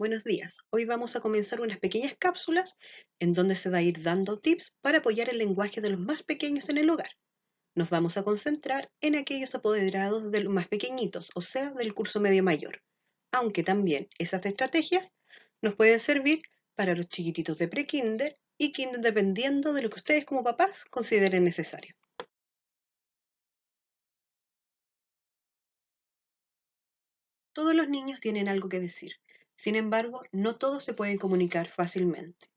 Buenos días. Hoy vamos a comenzar unas pequeñas cápsulas en donde se va a ir dando tips para apoyar el lenguaje de los más pequeños en el hogar. Nos vamos a concentrar en aquellos apoderados de los más pequeñitos, o sea, del curso medio mayor. Aunque también esas estrategias nos pueden servir para los chiquititos de pre y kinder dependiendo de lo que ustedes como papás consideren necesario. Todos los niños tienen algo que decir sin embargo, no todos se pueden comunicar fácilmente.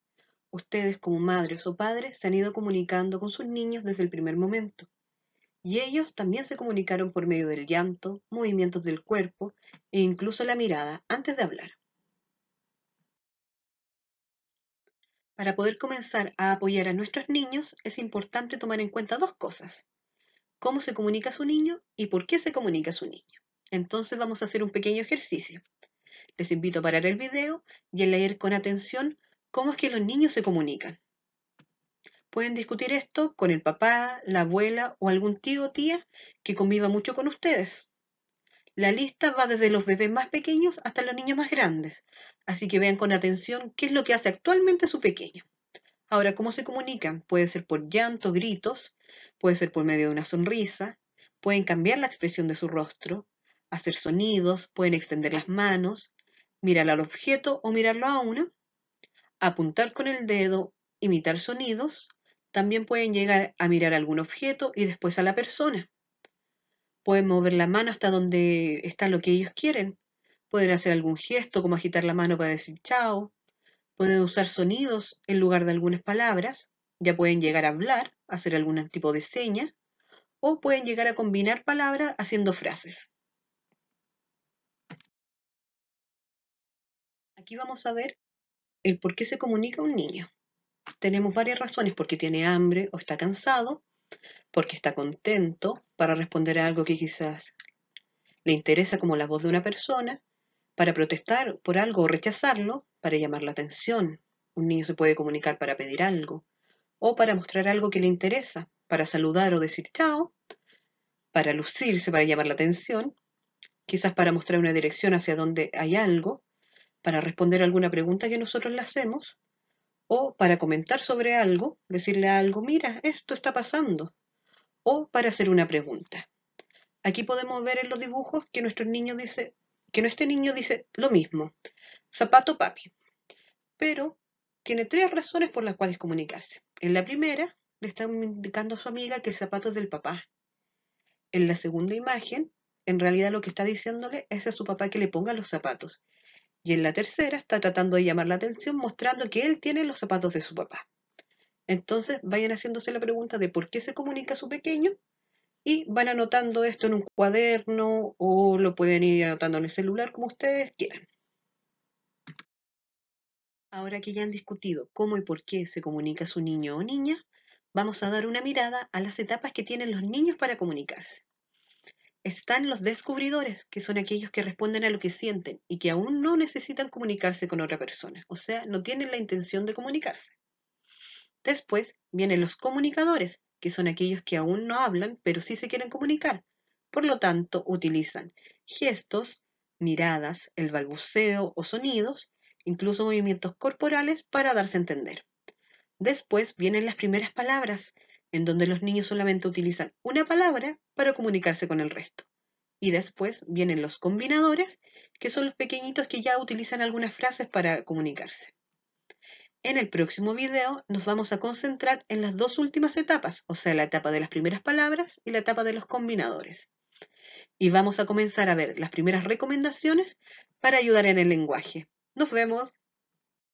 Ustedes como madres o padres se han ido comunicando con sus niños desde el primer momento. Y ellos también se comunicaron por medio del llanto, movimientos del cuerpo e incluso la mirada antes de hablar. Para poder comenzar a apoyar a nuestros niños es importante tomar en cuenta dos cosas. Cómo se comunica su niño y por qué se comunica su niño. Entonces vamos a hacer un pequeño ejercicio. Les invito a parar el video y a leer con atención cómo es que los niños se comunican. Pueden discutir esto con el papá, la abuela o algún tío o tía que conviva mucho con ustedes. La lista va desde los bebés más pequeños hasta los niños más grandes, así que vean con atención qué es lo que hace actualmente su pequeño. Ahora, ¿cómo se comunican? Puede ser por llanto, gritos, puede ser por medio de una sonrisa, pueden cambiar la expresión de su rostro, hacer sonidos, pueden extender las manos, mirar al objeto o mirarlo a una, apuntar con el dedo, imitar sonidos, también pueden llegar a mirar algún objeto y después a la persona. Pueden mover la mano hasta donde está lo que ellos quieren. Pueden hacer algún gesto como agitar la mano para decir chao. Pueden usar sonidos en lugar de algunas palabras. Ya pueden llegar a hablar, hacer algún tipo de seña. O pueden llegar a combinar palabras haciendo frases. Aquí vamos a ver el por qué se comunica un niño. Tenemos varias razones, porque tiene hambre o está cansado, porque está contento para responder a algo que quizás le interesa como la voz de una persona, para protestar por algo o rechazarlo, para llamar la atención. Un niño se puede comunicar para pedir algo, o para mostrar algo que le interesa, para saludar o decir chao, para lucirse, para llamar la atención, quizás para mostrar una dirección hacia donde hay algo, para responder alguna pregunta que nosotros le hacemos o para comentar sobre algo, decirle a algo, mira, esto está pasando, o para hacer una pregunta. Aquí podemos ver en los dibujos que nuestro niño dice, que nuestro niño dice lo mismo, zapato papi, pero tiene tres razones por las cuales comunicarse. En la primera, le está indicando a su amiga que el zapato es del papá. En la segunda imagen, en realidad lo que está diciéndole es a su papá que le ponga los zapatos y en la tercera está tratando de llamar la atención mostrando que él tiene los zapatos de su papá. Entonces vayan haciéndose la pregunta de por qué se comunica su pequeño y van anotando esto en un cuaderno o lo pueden ir anotando en el celular como ustedes quieran. Ahora que ya han discutido cómo y por qué se comunica su niño o niña, vamos a dar una mirada a las etapas que tienen los niños para comunicarse están los descubridores, que son aquellos que responden a lo que sienten y que aún no necesitan comunicarse con otra persona, o sea, no tienen la intención de comunicarse. Después vienen los comunicadores, que son aquellos que aún no hablan, pero sí se quieren comunicar. Por lo tanto, utilizan gestos, miradas, el balbuceo o sonidos, incluso movimientos corporales para darse a entender. Después vienen las primeras palabras, en donde los niños solamente utilizan una palabra para comunicarse con el resto. Y después vienen los combinadores, que son los pequeñitos que ya utilizan algunas frases para comunicarse. En el próximo video nos vamos a concentrar en las dos últimas etapas, o sea, la etapa de las primeras palabras y la etapa de los combinadores. Y vamos a comenzar a ver las primeras recomendaciones para ayudar en el lenguaje. Nos vemos.